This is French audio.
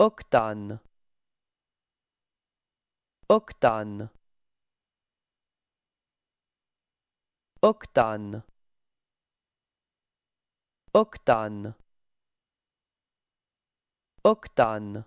Octane. Octane. Octane. Octane. Octane.